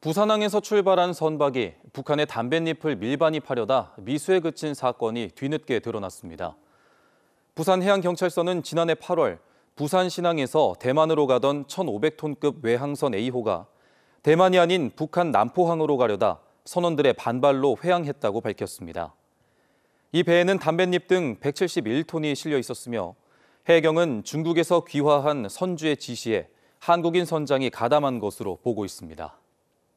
부산항에서 출발한 선박이 북한의 담뱃잎을 밀반입하려다 미수에 그친 사건이 뒤늦게 드러났습니다. 부산해양경찰서는 지난해 8월 부산 신항에서 대만으로 가던 1,500톤급 외항선 A호가 대만이 아닌 북한 남포항으로 가려다 선원들의 반발로 회항했다고 밝혔습니다. 이 배에는 담뱃잎 등 171톤이 실려 있었으며 해경은 중국에서 귀화한 선주의 지시에 한국인 선장이 가담한 것으로 보고 있습니다.